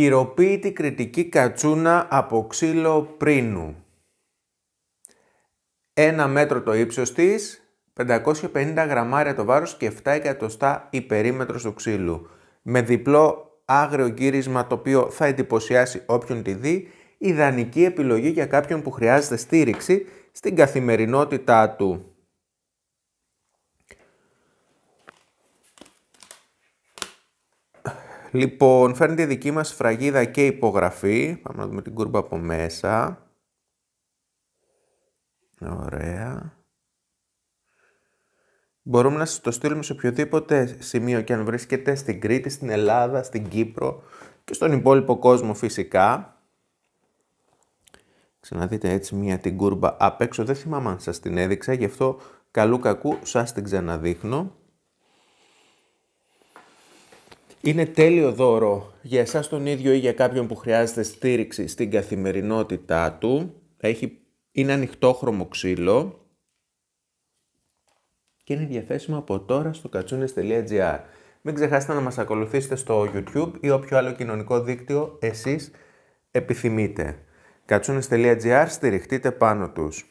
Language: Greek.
Χειροποίητη κριτική κατσούνα από ξύλο πρίνου. Ένα μέτρο το ύψος της, 550 γραμμάρια το βάρος και 7 εκατοστά η περίμετρος του ξύλου. Με διπλό άγριο γύρισμα το οποίο θα εντυπωσιάσει όποιον τη δει, ιδανική επιλογή για κάποιον που χρειάζεται στήριξη στην καθημερινότητά του. Λοιπόν, φέρνει τη δική μας φραγίδα και υπογραφή. Πάμε να δούμε την κούρπα από μέσα. Ωραία. Μπορούμε να σας το στείλουμε σε οποιοδήποτε σημείο και αν βρίσκεται στην Κρήτη, στην Ελλάδα, στην Κύπρο και στον υπόλοιπο κόσμο φυσικά. Ξαναδείτε έτσι μία την κούρμπα απ' έξω. Δεν θυμάμαι αν σας την έδειξα, γι' αυτό καλού κακού σας την ξαναδείχνω. Είναι τέλειο δώρο για εσάς τον ίδιο ή για κάποιον που χρειάζεται στήριξη στην καθημερινότητά του. Έχει, είναι ανοιχτόχρωμο ξύλο και είναι διαθέσιμο από τώρα στο κατσούνες.gr. Μην ξεχάσετε να μας ακολουθήσετε στο YouTube ή όποιο άλλο κοινωνικό δίκτυο εσείς επιθυμείτε. Κατσούνες.gr στηριχτείτε πάνω τους.